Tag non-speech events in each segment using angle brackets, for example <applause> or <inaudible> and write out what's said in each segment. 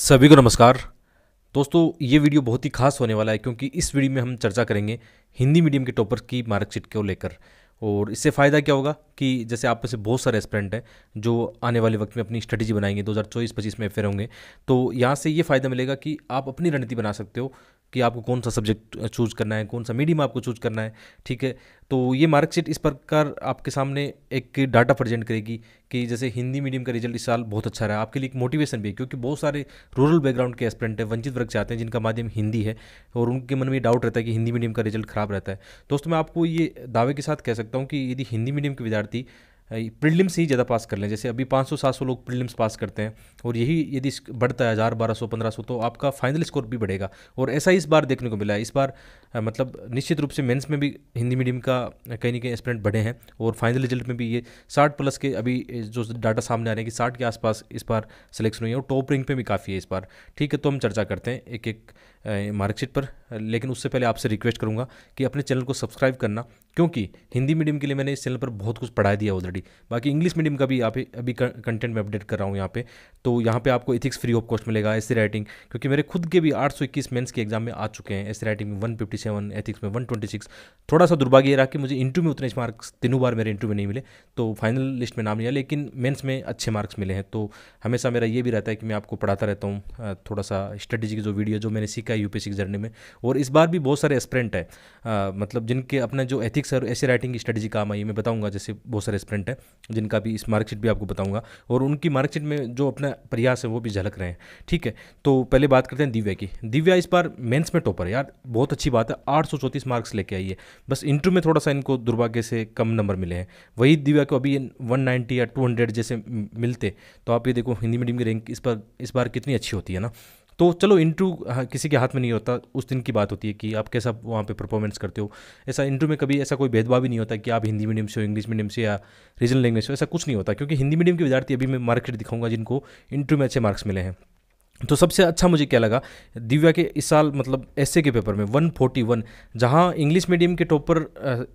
सभी को नमस्कार दोस्तों ये वीडियो बहुत ही खास होने वाला है क्योंकि इस वीडियो में हम चर्चा करेंगे हिंदी मीडियम के टॉपर की मार्कशीट को लेकर और इससे फ़ायदा क्या होगा कि जैसे आप में से बहुत सारे एस्पिरेंट हैं जो आने वाले वक्त में अपनी स्ट्रेटजी बनाएंगे 2024-25 में फेर होंगे तो यहाँ से ये फ़ायदा मिलेगा कि आप अपनी रणनीति बना सकते हो कि आपको कौन सा सब्जेक्ट चूज़ करना है कौन सा मीडियम आपको चूज़ करना है ठीक है तो ये मार्कशीट इस प्रकार आपके सामने एक डाटा प्रेजेंट करेगी कि जैसे हिंदी मीडियम का रिजल्ट इस साल बहुत अच्छा रहा है आपके लिए एक मोटिवेशन भी है क्योंकि बहुत सारे रूरल बैकग्राउंड के एस्पिरेंट हैं वंचित वर्ग से आते हैं जिनका माध्यम हिंदी है और उनके मन में डाउट रहता है कि हिंदी मीडियम का रिजल्ट खराब रहता है दोस्तों मैं आपको ये दावे के साथ कह सकता हूँ कि यदि हिंदी मीडियम के विद्यार्थी प्रिलिम्स ही ज़्यादा पास कर लें जैसे अभी 500-700 लोग प्रिलिम्स पास करते हैं और यही यदि बढ़ता है हज़ार बारह सौ पंद्रह सौ तो आपका फाइनल स्कोर भी बढ़ेगा और ऐसा इस बार देखने को मिला है इस बार मतलब निश्चित रूप से मेंस में भी हिंदी मीडियम का कहीं ना कहीं एस्पिरेंट बढ़े हैं और फाइनल रिजल्ट में भी ये साठ प्लस के अभी जो डाटा सामने आ रहे हैं कि साठ के आसपास इस बार सिलेक्शन हुई है और टॉप रैंक पर भी काफ़ी है इस बार ठीक है तो हम चर्चा करते हैं एक एक मार्कशीट पर लेकिन उससे पहले आपसे रिक्वेस्ट करूँगा कि अपने चैनल को सब्सक्राइब करना क्योंकि हिंदी मीडियम के लिए मैंने इस चैनल पर बहुत कुछ पढ़ा दिया ऑलरेडी बाकी इंग्लिश मीडियम का भी आप अभी कंटेंट में अपडेट कर रहा हूँ यहाँ पे तो यहाँ पे आपको इथिक्स फ्री ऑफ कॉस्ट मिलेगा ऐसी राइटिंग क्योंकि मेरे खुद के भी आठ सौ के एग्जाम में आ चुके हैं ऐसी राइटिंग में वन एथिक्स में वन थोड़ा सा दुर्भाग्य रहा कि मुझे इंटरव्यू में उतने मार्क्स तीनों बार मेरे इंटरव्यू में नहीं मिले तो फाइनल लिस्ट में नाम लिया लेकिन मेन्स में अच्छे मार्क्स मिले हैं तो हमेशा मेरा ये भी रहता है कि मैं आपको पढ़ाता रहता हूँ थोड़ा सा स्ट्रेटेजी की जो वीडियो जो मैंने सीख सीखा है यूपीएससी की जर्नी में और इस बार भी बहुत सारे एस्परेंट है आ, मतलब जिनके अपना जो एथिक्स और ऐसे राइटिंग की स्ट्रेटेजी काम आई मैं बताऊंगा जैसे बहुत सारे एस्परेंट हैं जिनका भी इस मार्कशीट भी आपको बताऊंगा और उनकी मार्कशीट में जो अपना प्रयास है वो भी झलक रहे हैं ठीक है तो पहले बात करते हैं दिव्या की दिव्या इस बार मेन्स में टॉपर है यार बहुत अच्छी बात है आठ मार्क्स लेके आई है बस इंटरव्यू में थोड़ा सा इनको दुर्भाग्य से कम नंबर मिले हैं वही दिव्या को अभी वन या टू जैसे मिलते तो आप ये देखो हिंदी मीडियम की रैंक इस पर इस बार कितनी अच्छी होती है ना तो चलो इंटरव्यू हाँ, किसी के हाथ में नहीं होता उस दिन की बात होती है कि आप कैसा वहाँ पे परफॉर्मेंस करते हो ऐसा इंटरव्यू में कभी ऐसा कोई भेदभाव भी नहीं होता कि आप हिंदी मीडियम से हो इंग्लिश मीडियम से या रीजनल लैंग्वेज से ऐसा कुछ नहीं होता क्योंकि हिंदी मीडियम के विद्यार्थी अभी मैं मार्केट दिखाऊंगा जिनको इंटरव्यू में अच्छे मार्क्स मिले हैं तो सबसे अच्छा मुझे क्या लगा दिव्या के इस साल मतलब ऐसे के पेपर में 141 जहां इंग्लिश मीडियम के टॉपर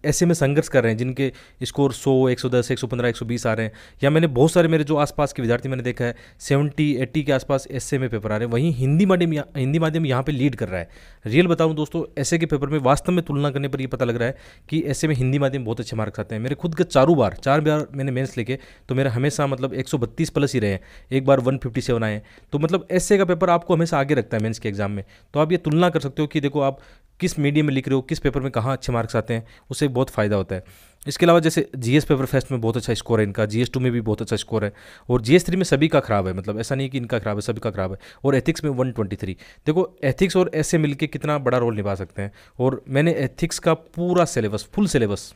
ऐसे में संघर्ष कर रहे हैं जिनके स्कोर 100, 110, 115, 120 आ रहे हैं या मैंने बहुत सारे मेरे जो आसपास के विद्यार्थी मैंने देखा है 70, 80 के आसपास ऐसे में पेपर आ रहे हैं वहीं हिंदी माध्यम हिंदी माध्यम यहाँ पर लीड कर रहा है रियल बताऊँ दोस्तों ऐसे के पेपर में वास्तव में तुलना करने पर यह पता लग रहा है कि ऐसे में हिंदी माध्यम बहुत अच्छे मार्क्स आते हैं मेरे खुद के चारों बार चार बार मैंने मेन्स लेके तो मेरा हमेशा मतलब एक प्लस ही रहे हैं एक बार वन आए तो मतलब ऐसे हिस्से का पेपर आपको हमेशा आगे रखता है मेंस के एग्जाम में तो आप ये तुलना कर सकते हो कि देखो आप किस मीडियम में लिख रहे हो किस पेपर में कहाँ अच्छे मार्क्स आते हैं उससे बहुत फ़ायदा होता है इसके अलावा जैसे जीएस पेपर फेस्ट में बहुत अच्छा स्कोर है इनका जीएस टू में भी बहुत अच्छा स्कोर है और जीएस थ्री में सभी का खराब है मतलब ऐसा नहीं कि इनका खराब है सभी का खराब है और एथिक्स में थ्री देखो एथिक्स और ऐसे मिलकर कितना बड़ा रोल निभा सकते हैं और मैंने एथिक्स का पूरा सिलेबस फुल सिलेबस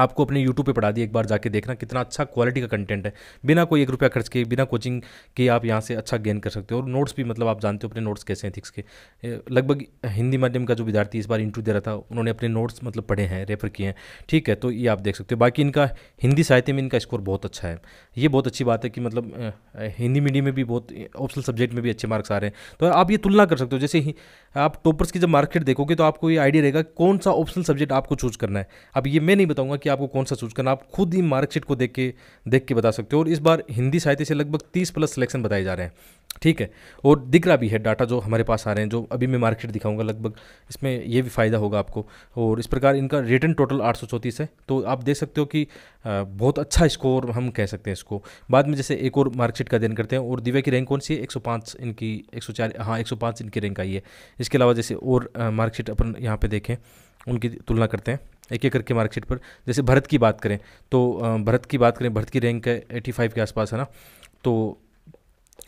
आपको अपने यूट्यूब पे पढ़ा दिए एक बार जाके देखना कितना अच्छा क्वालिटी का कंटेंट है बिना कोई एक रुपया खर्च के बिना कोचिंग के आप यहाँ से अच्छा गेन कर सकते हो और नोट्स भी मतलब आप जानते हो अपने नोट्स कैसे हैं थिक्स के लगभग हिंदी माध्यम का जो विद्यार्थी इस बार इंटरव्यू दे रहा था उन्होंने अपने नोट्स मतलब पढ़े हैं रेफर किए हैं ठीक है तो ये आप देख सकते हो बाकी इनका हिंदी साहित्य में इनका स्कोर बहुत अच्छा है ये बहुत अच्छी बात है कि मतलब हिंदी मीडियम में भी बहुत ऑप्शनल सब्जेक्ट में भी अच्छे मार्क्स आ रहे हैं तो आप ये तुलना कर सकते हो जैसे ही आप टॉपर्स की जब मार्केट देखोगे तो आपको ये आइडिया रहेगा कौन सा ऑप्शनल सब्जेक्ट आपको चूज करना है अब ये मैं नहीं बताऊँगा कि कि आपको कौन सा चूज करना आप खुद ही मार्कशीट को देख के देख के बता सकते हो और इस बार हिंदी साहित्य से लगभग तीस प्लस सिलेक्शन बताए जा रहे हैं ठीक है और दिख रहा भी है डाटा जो हमारे पास आ रहे हैं जो अभी मैं मार्कशीट दिखाऊंगा लगभग इसमें ये भी फ़ायदा होगा आपको और इस प्रकार इनका रिटर्न टोटल आठ है तो आप देख सकते हो कि बहुत अच्छा स्कोर हम कह सकते हैं इसको बाद में जैसे एक और मार्कशीट का अध्ययन करते हैं और दिव्या की रैंक कौन सी है 105 इनकी 104 हाँ 105 इनकी रैंक आई है इसके अलावा जैसे और मार्कशीट अपन यहाँ पर देखें उनकी तुलना करते हैं एक एक करके मार्कशीट पर जैसे भरत की बात करें तो भरत की बात करें भरत की रैंक है एटी फाइव के आसपास है ना तो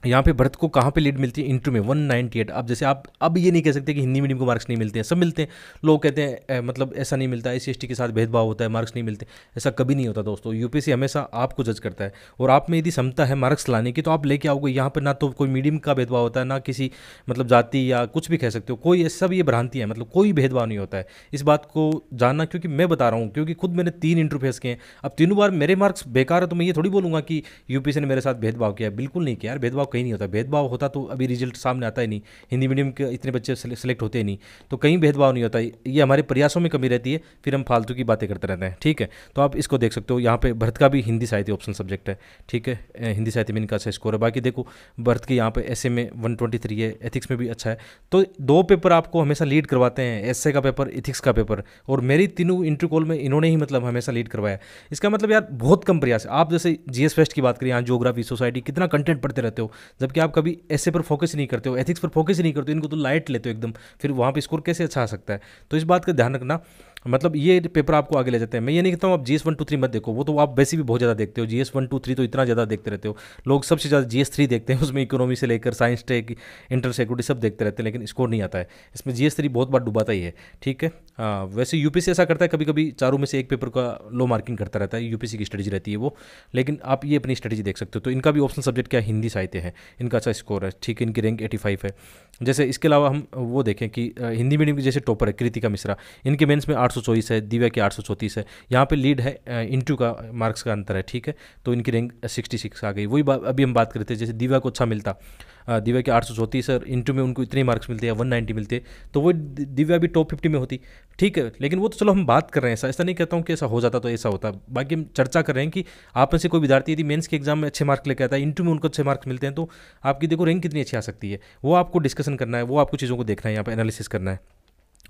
यहाँ पे भरत को कहाँ पे लीड मिलती है इंटरव्यू में वन नाइनटी एट अब जैसे आप अब ये नहीं कह सकते कि हिंदी मीडियम को मार्क्स नहीं मिलते हैं सब मिलते हैं लोग कहते हैं ए, मतलब ऐसा नहीं मिलता एस सी के साथ भेदभाव होता है मार्क्स नहीं मिलते ऐसा कभी नहीं होता दोस्तों यूपीएससी हमेशा आपको जज करता है और आप में यदि क्षमता है मार्क्स लाने की तो आप लेके आओगे यहाँ पर ना तो कोई मीडियम का भेदभाव होता है ना किसी मतलब जाति या कुछ भी कह सकते हो कोई सब ये भ्रांति है मतलब कोई भेदभाव नहीं होता है इस बात को जानना क्योंकि मैं बता रहा हूँ क्योंकि खुद मैंने तीन इंटरव्यू फेस किए अब तीनों बार मेरे मार्क्स बेकार है तो मैं ये थोड़ी बोलूँगा कि यूपीएससी ने मेरे साथ भेदभाव किया बिल्कुल नहीं किया यार भेदभाव भेदभाव कहीं नहीं होता भेदभाव होता तो अभी रिजल्ट सामने आता ही नहीं हिंदी मीडियम के इतने बच्चे सेलेक्ट होते ही नहीं तो कहीं भेदभाव नहीं होता ये हमारे प्रयासों में कमी रहती है फिर हम फालतू की बातें करते रहते हैं ठीक है तो आप इसको देख सकते हो यहाँ पर भरत का भी हिंदी साहित्य ऑप्शन सब्जेक्ट है ठीक है हिंदी साहित्य में इनका अच्छा स्कोर है बाकी देखो भरत के यहाँ पर एस में वन है एथिक्स में भी अच्छा है तो दो पेपर आपको हमेशा लीड करवाते हैं एस का पेपर इथिक्स का पेपर और मेरी तीनों इंटरव्यू कॉल में इन्होंने ही मतलब हमेशा लीड करवाया इसका मतलब यार बहुत कम प्रयास आप जैसे जीएस फेस्ट की बात करें यहाँ जोग्राफी सोसाइटी कितना कंटेंट पढ़ते रहते हो जबकि आप कभी ऐसे पर फोकस नहीं करते हो एथिक्स पर फोकस नहीं करते हो इनको तो लाइट लेते हो एकदम फिर वहाँ पर स्कोर कैसे अच्छा आ सकता है तो इस बात का ध्यान रखना मतलब ये पेपर आपको आगे ले जाते हैं मैं ये नहीं कहता हूँ आप G S one two three मत देखो वो तो आप वैसे भी बहुत ज़्यादा देखते हो G S one two three तो इतना ज़्यादा देखते रहते हो लोग सबसे ज़्यादा जी एस थ्री देखते हैं उसमें इकोनॉमी से लेकर साइंस टेक इंटर सिक्योरिटी सब देखते रहते हैं लेकिन स्कोर नहीं आता है इसमें जी एस थ्री बहुत बार डुबाता ही है ठीक है आ, वैसे यू पी सी ऐसा करता है कभी कभी चारों में से एक पेपर का लो मार्किंग करता रहता है यू पी सी की स्टडीज रहती है वो लेकिन आप ये अपनी स्ट्रेटेजी देख सकते हो तो इनका भी ऑप्शन सब्जेक्ट क्या हिंदी साहित्य है इनका अच्छा स्कोर है ठीक है इनकी रैंक एटी फाइव है जैसे इसके अलावा हम वो देखें कि हिंदी मीडियम की जैसे टॉपर है कृतिका मिश्रा इनके मेन्स में आठ आठ सौ चौबीस है दिव्या की आठ सौ है यहाँ पे लीड है इंटू का मार्क्स का अंतर है ठीक है तो इनकी रैंक सिक्सटी सिक्स आ गई वही अभी हम बात करते हैं जैसे दिव्या को अच्छा मिलता दिव्या के आठ सौ और इंटू में उनको इतने मार्क्स मिलते हैं वन नाइन्टी मिलते हैं तो वो दिव्या भी टॉप फिफ्टी में होती ठीक है लेकिन वो तो चलो हम बात कर रहे हैं ऐसा ऐसा नहीं कहता हूँ कि ऐसा हो जाता तो ऐसा होता बाकी हम चर्चा कर रहे हैं कि आप में से कोई विद्यार्थी यदि मेंस के एग्जाम में अच्छे मार्क लेकर आता है इंटू में उनको अच्छे मार्क्स मिलते हैं तो आपकी देखो रैंक कितनी अच्छी आ सकती है वो आपको डिस्कशन करना है वो आपको चीज़ों को देखना है यहाँ पर एनालिसिस करना है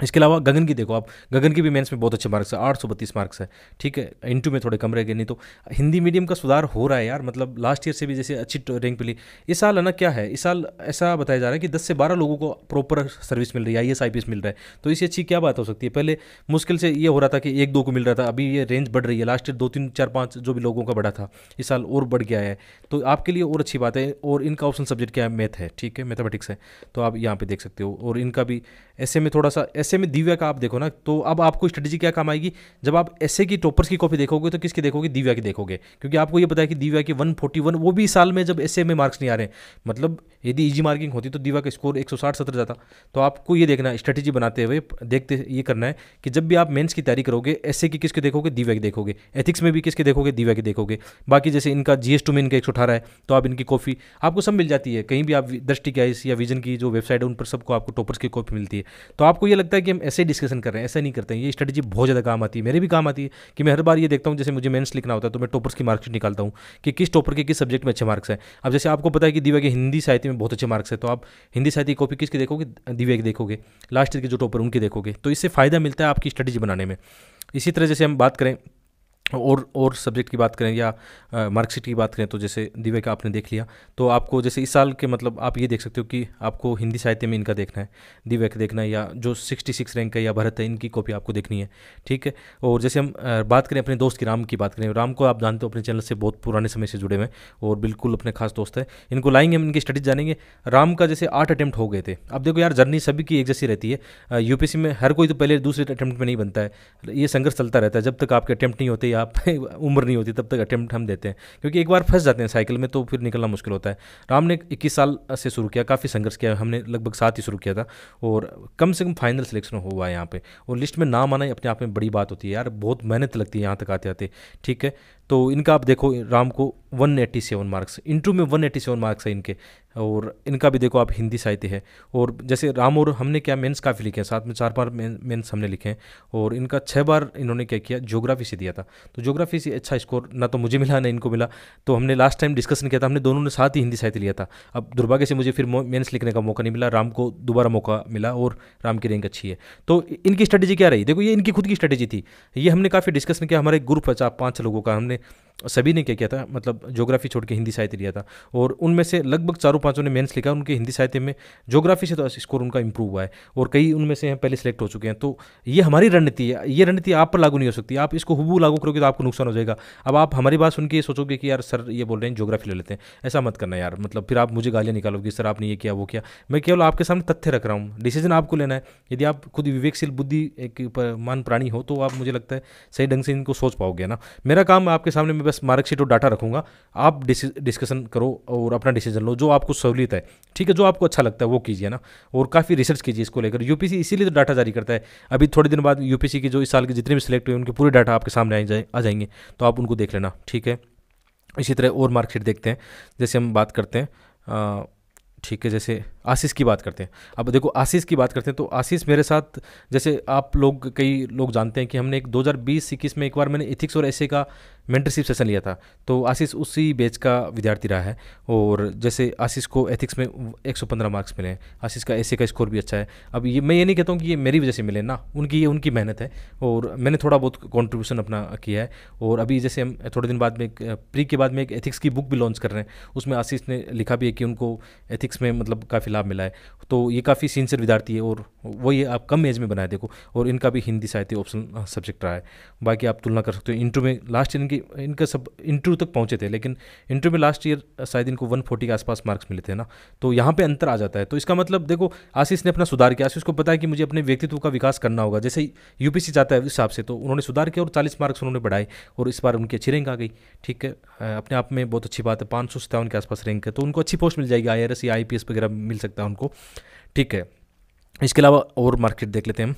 इसके अलावा गगन की देखो आप गगन की भी मेंस में बहुत अच्छे मार्क्स है आठ सौ बत्तीस मार्क्स है ठीक है इंटू में थोड़े कम रह गए नहीं तो हिंदी मीडियम का सुधार हो रहा है यार मतलब लास्ट ईयर से भी जैसे अच्छी रैंक मिली इस साल है ना क्या है इस साल ऐसा बताया जा रहा है कि दस से बारह लोगों को प्रॉपर सर्विस मिल रही है आई एस आई मिल रहा है तो इससे अच्छी क्या बात हो सकती है पहले मुश्किल से ये हो रहा था कि एक दो को मिल रहा था अभी ये रेंज बढ़ रही है लास्ट ईयर दो तीन चार पाँच जो भी लोगों का बढ़ा था इस साल और बढ़ गया है तो आपके लिए और अच्छी बात है और इनका ऑप्शन सब्जेक्ट क्या है मैथ है ठीक है मैथमेटिक्स है तो आप यहाँ पर देख सकते हो और इनका भी ऐसे में थोड़ा सा ऐसे में दिव्या का आप देखो ना तो अब आपको स्ट्रेटजी क्या काम आएगी जब आप ऐसे की टॉपर्स की कॉपी देखोगे तो किसकी देखोगे दिव्या की देखोगे क्योंकि आपको ये पता है कि दिव्या के वन फोर्टी वन वो भी साल में जब ऐसे में मार्क्स नहीं आ रहे मतलब यदि ईजी मार्किंग होती तो दिव्या का स्कोर एक सौ साठ सत्तर जाता तो आपको ये देखना स्ट्रेटेजी बनाते हुए देखते ये करना है कि जब भी आप मेन्स की तैयारी करोगे ऐसे की किसके देखोगे दिव्या की देखोगे एथिक्स में भी किसके देखोगे दिव्या की देखोगे बाकी जैसे इनका जी एस में इनका एक है तो आप इनकी कॉपी आपको सब मिल जाती है कहीं भी आप दृष्टि की आइस या विजन की जो वेबसाइट है उन पर सबको आपको टॉपर्स की कॉपी मिलती है तो आपको ये लगता है कि हम ऐसे डिस्कशन कर रहे हैं ऐसा नहीं करते हैं ये स्ट्रेटेजी बहुत ज़्यादा काम आती है मेरे भी काम आती है कि मैं हर बार ये देखता हूँ जैसे मुझे मेंस लिखना होता है तो मैं टॉपर्स की मार्कशीट निकालता हूँ कि किस टॉपर के किस सब्जेक्ट में अच्छे मार्क्स हैं अब जैसे आपको पता है कि दिव्या के हिंदी साहित्य में बहुत अच्छे मार्क्स है तो आप हिंदी साहित्य की कॉपी किसके देखोगे दिव्या की देखोगे लास्ट ईयर के जो टॉपर उनके देखोगे तो इससे फ़ायदा मिलता है आपकी स्ट्रेटेजी बनाने में इसी तरह जैसे हम बात करें और और सब्जेक्ट की बात करें या मार्कशीट की बात करें तो जैसे दिव्य का आपने देख लिया तो आपको जैसे इस साल के मतलब आप ये देख सकते हो कि आपको हिंदी साहित्य में इनका देखना है दिव्य का देखना है या जो सिक्सटी सिक्स रैंक है या भारत है इनकी कॉपी आपको देखनी है ठीक है और जैसे हम बात करें अपने दोस्त की राम की बात करें राम को आप जानते हो अपने चैनल से बहुत पुराने समय से जुड़े हुए हैं और बिल्कुल अपने खास दोस्त हैं इनको लाएंगे हम इनकी स्टडीज जानेंगे राम का जैसे आठ अटैम्प्ट हो गए थे अब देखो यार जर्नी सभी की एक जैसी रहती है यूपीसी में हर कोई तो पहले दूसरे अटैम्प्ट में नहीं बनता है ये संघर्ष चलता रहता है जब तक आपके अटैम्प्ट नहीं होते या आप <laughs> उम्र नहीं होती तब तक अटैम्प्ट हम देते हैं क्योंकि एक बार फंस जाते हैं साइकिल में तो फिर निकलना मुश्किल होता है राम ने इक्कीस साल से शुरू किया काफ़ी संघर्ष किया हमने लगभग साथ ही शुरू किया था और कम से कम फाइनल सिलेक्शन हुआ है यहाँ पर और लिस्ट में नाम आना अपने आप में बड़ी बात होती है यार बहुत मेहनत लगती है यहाँ तक आते आते ठीक है तो इनका आप देखो राम को 187 मार्क्स इंटरव्यू में 187 मार्क्स है इनके और इनका भी देखो आप हिंदी साहित्य है और जैसे राम और हमने क्या मेंस काफ़ी लिखे हैं साथ में चार बार मेंस हमने लिखे हैं और इनका छः बार इन्होंने क्या किया ज्योग्राफी से दिया था तो ज्योग्राफी से अच्छा स्कोर ना तो मुझे मिला ना इनको मिला तो हमने लास्ट टाइम डिस्कशन किया था हमने दोनों ने साथ ही हिंदी साहित्य लिया था अब दुर्भाग्य से मुझे फिर मेन्स लिखने का मौका नहीं मिला राम को दोबारा मौका मिला और राम की रैंक अच्छी है तो इनकी स्ट्रेटेजी क्या रही देखो ये इनकी खुद की स्ट्रेटेजी थी ये हमने काफ़ी डिस्कशन किया हमारे ग्रुप है चार पाँच लोगों का हमने सभी ने क्या किया था मतलब ज्योग्राफी छोड़ के हिंदी साहित्य लिया था और उनमें से लगभग चारों चारों पांचों ने मेंस लिखा उनके हिंदी साहित्य में जोग्राफी से तो स्कोर उनका इंप्रूव हुआ है और कई उनमें से हैं पहले सेलेक्ट हो चुके हैं तो ये हमारी रणनीति है ये रणनीति आप पर लागू नहीं हो सकती आप इसको हुबू लागू करोगे तो आपको नुकसान हो जाएगा अब आप हमारी बात सुन के ये सोचोगे कि यार सर ये बोल रहे हैं जोग्राफी ले लेते हैं ऐसा मत करना यार मतलब फिर आप मुझे गालियाँ निकालोगे सर आपने ये किया वो किया मैं केवल आपके सामने तथ्य रख रहा हूँ डिसीजन आपको लेना है यदि आप खुद विवेकशील बुद्धि एक मान प्राणी हो तो आप मुझे लगता है सही ढंग से इनको सोच पाओगे ना मेरा काम आपके सामने मैं बस मार्कशीट और डाटा रखूंगा आप डिस्कशन करो और अपना डिसीजन लो जो आपको कुछ सहूलियत है ठीक है जो आपको अच्छा लगता है वो कीजिए ना और काफ़ी रिसर्च कीजिए इसको लेकर यूपीसी इसीलिए तो डाटा जारी करता है अभी थोड़े दिन बाद यूपीसी की जो इस साल के जितने भी सिलेक्ट हुए उनके पूरे डाटा आपके सामने आ जाए आ जाएंगे तो आप उनको देख लेना ठीक है इसी तरह और मार्कशीट देखते हैं जैसे हम बात करते हैं ठीक है जैसे आशीष की बात करते हैं अब देखो आशीष की बात करते हैं तो आशीष मेरे साथ जैसे आप लोग कई लोग जानते हैं कि हमने एक 2020 हज़ार में एक बार मैंने इथिक्स और ऐसे का मेंटरशिप सेशन लिया था तो आशीष उसी बैच का विद्यार्थी रहा है और जैसे आशीष को एथिक्स में 115 मार्क्स मिले आशीष का ऐसे का स्कोर भी अच्छा है अब ये मैं ये नहीं कहता हूँ कि ये मेरी वजह से मिले ना उनकी ये उनकी मेहनत है और मैंने थोड़ा बहुत कॉन्ट्रीब्यूशन अपना किया है और अभी जैसे हम थोड़े दिन बाद में प्री के बाद में एक एथिक्स की बुक भी लॉन्च कर रहे हैं उसमें आशीष ने लिखा भी है कि उनको एथिक्स में मतलब काफ़ी लाभ मिला है तो ये काफ़ी सीनियर विद्यार्थी है और वो ये आप कम एज में बनाए देखो और इनका भी हिंदी साहित्य ऑप्शन सब्जेक्ट रहा है बाकी आप तुलना कर सकते हो इंटरव्यू में लास्ट ईयर इनकी इनका सब इंटरव्यू तक पहुंचे थे लेकिन इंटरव्यू में लास्ट ईयर शायद इनको 140 के आसपास मार्क्स मिले थे ना तो यहाँ पे अंतर आ जाता है तो इसका मतलब देखो आशीष ने अपना सुधार किया आशीष को पता है कि मुझे अपने व्यक्तित्व का विकास करना होगा जैसे यू जाता है उस हिसाब से तो उन्होंने सुधार किया और चालीस मार्क्स उन्होंने बढ़ाए और इस बार उनकी अच्छी रैंक आ गई ठीक है अपने आप में बहुत अच्छी बात है पाँच सौ के आसपास रैंक है तो उनको अच्छी पोस्ट मिल जाएगी आई या आई वगैरह मिल सकता है उनको ठीक है इसके अलावा और मार्केट देख लेते हैं हम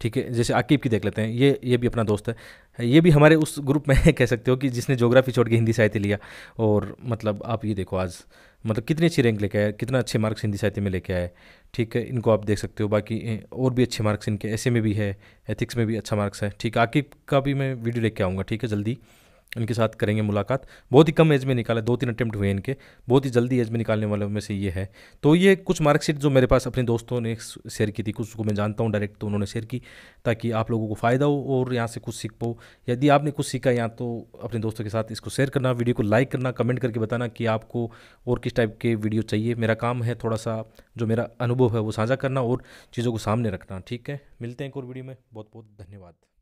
ठीक है जैसे आकिब की देख लेते हैं ये ये भी अपना दोस्त है ये भी हमारे उस ग्रुप में <laughs> कह सकते हो कि जिसने जोग्राफी छोड़ के हिंदी साहित्य लिया और मतलब आप ये देखो आज मतलब कितनी अच्छी रैंक लेके आए कितना अच्छे मार्क्स हिंदी साहित्य में लेके आए ठीक है इनको आप देख सकते हो बाकी और भी अच्छे मार्क्स इनके ऐसे में भी है एथिक्स में भी अच्छा मार्क्स है ठीक है आकिब का भी मैं वीडियो लेके आऊँगा ठीक है जल्दी उनके साथ करेंगे मुलाकात बहुत ही कम एज में निकाला दो तीन अटैम्प्ट हुए इनके बहुत ही जल्दी एज में निकालने वालों में से ये है तो ये कुछ मार्कशीट जो मेरे पास अपने दोस्तों ने शेयर की थी कुछ को मैं जानता हूँ डायरेक्ट तो उन्होंने शेयर की ताकि आप लोगों को फ़ायदा हो और यहाँ से कुछ सीख पाओ यदि आपने कुछ सीखा यहाँ तो अपने दोस्तों के साथ इसको शेयर करना वीडियो को लाइक करना कमेंट करके बताना कि आपको और किस टाइप के वीडियो चाहिए मेरा काम है थोड़ा सा जो मेरा अनुभव है वो साझा करना और चीज़ों को सामने रखना ठीक है मिलते हैं एक और वीडियो में बहुत बहुत धन्यवाद